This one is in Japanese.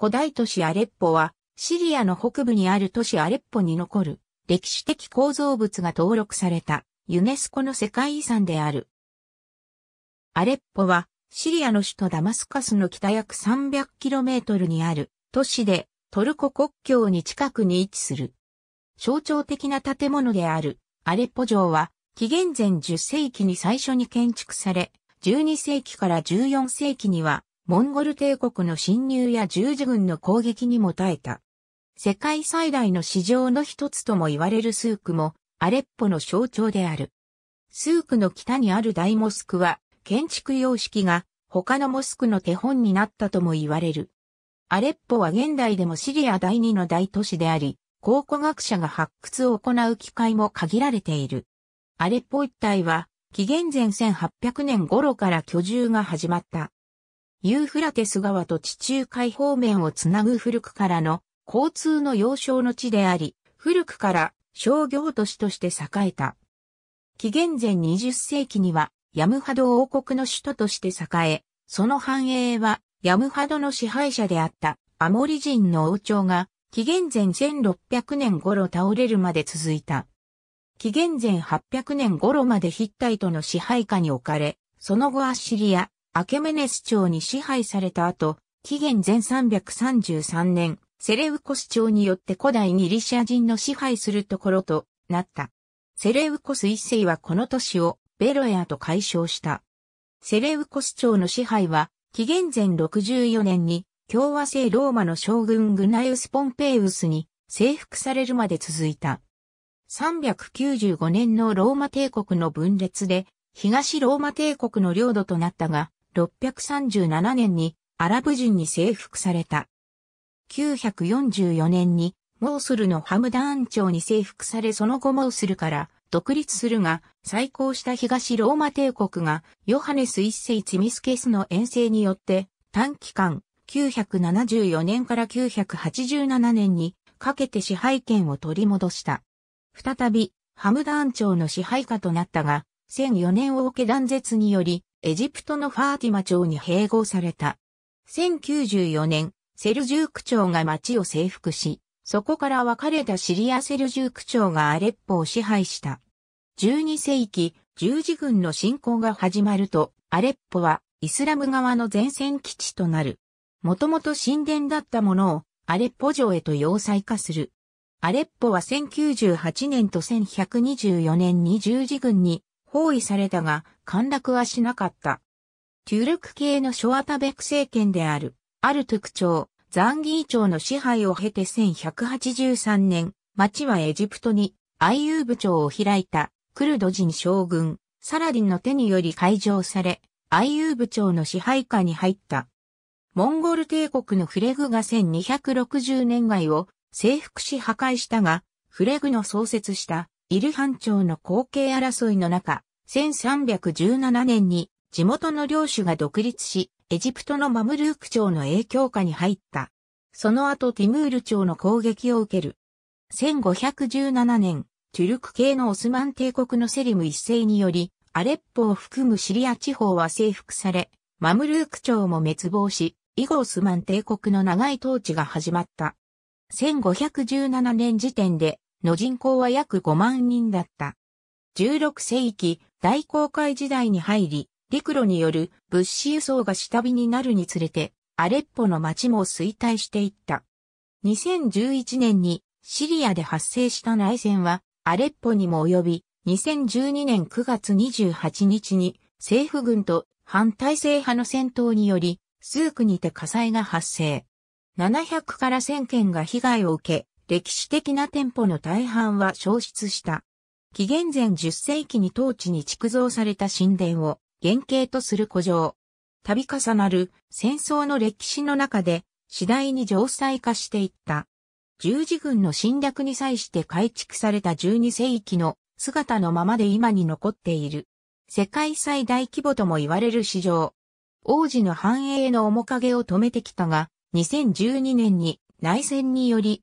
古代都市アレッポは、シリアの北部にある都市アレッポに残る歴史的構造物が登録されたユネスコの世界遺産である。アレッポはシリアの首都ダマスカスの北約 300km にある都市でトルコ国境に近くに位置する。象徴的な建物であるアレッポ城は紀元前10世紀に最初に建築され、12世紀から14世紀にはモンゴル帝国の侵入や十字軍の攻撃にも耐えた。世界最大の市場の一つとも言われるスークも、アレッポの象徴である。スークの北にある大モスクは、建築様式が他のモスクの手本になったとも言われる。アレッポは現代でもシリア第二の大都市であり、考古学者が発掘を行う機会も限られている。アレッポ一帯は、紀元前1800年頃から居住が始まった。ユーフラテス川と地中海方面をつなぐ古くからの交通の要衝の地であり、古くから商業都市として栄えた。紀元前20世紀にはヤムハド王国の首都として栄え、その繁栄はヤムハドの支配者であったアモリ人の王朝が紀元前1600年頃倒れるまで続いた。紀元前800年頃までヒッタイトの支配下に置かれ、その後アッシリア、アケメネス朝に支配された後、紀元前333年、セレウコス朝によって古代ギリシア人の支配するところとなった。セレウコス一世はこの都市をベロエアと解消した。セレウコス朝の支配は、紀元前64年に共和制ローマの将軍グナイウス・ポンペイウスに征服されるまで続いた。395年のローマ帝国の分裂で、東ローマ帝国の領土となったが、637年にアラブ人に征服された。944年にモースルのハムダーン朝に征服されその後モースルから独立するが、再興した東ローマ帝国がヨハネス一世チミスケスの遠征によって短期間974年から987年にかけて支配権を取り戻した。再びハムダーン朝の支配下となったが、1004年を受け断絶によりエジプトのファーティマ朝に併合された。1094年、セルジューク朝が町を征服し、そこから別れたシリアセルジューク朝がアレッポを支配した。12世紀、十字軍の侵攻が始まると、アレッポはイスラム側の前線基地となる。もともと神殿だったものをアレッポ城へと要塞化する。アレッポは1098年と1124年に十字軍に包囲されたが、陥落はしなかった。トゥルク系のショアタベク政権である、アルトゥク朝、ザンギー朝の支配を経て1183年、町はエジプトに、アイユーブ朝を開いた、クルド人将軍、サラディンの手により解城され、アイユーブ朝の支配下に入った。モンゴル帝国のフレグが1260年外を征服し破壊したが、フレグの創設したイルハン朝の後継争いの中、1317年に地元の領主が独立し、エジプトのマムルーク朝の影響下に入った。その後ティムール朝の攻撃を受ける。1517年、チュルク系のオスマン帝国のセリム一世により、アレッポを含むシリア地方は征服され、マムルーク朝も滅亡し、以後オスマン帝国の長い統治が始まった。1517年時点での人口は約5万人だった。16世紀大航海時代に入り、陸路による物資輸送が下火になるにつれて、アレッポの町も衰退していった。2011年にシリアで発生した内戦はアレッポにも及び、2012年9月28日に政府軍と反体制派の戦闘により、数区にて火災が発生。700から1000件が被害を受け、歴史的な店舗の大半は消失した。紀元前10世紀に当地に築造された神殿を原型とする古城。度重なる戦争の歴史の中で次第に城塞化していった。十字軍の侵略に際して改築された12世紀の姿のままで今に残っている。世界最大規模とも言われる市場。王子の繁栄の面影を止めてきたが、2012年に内戦により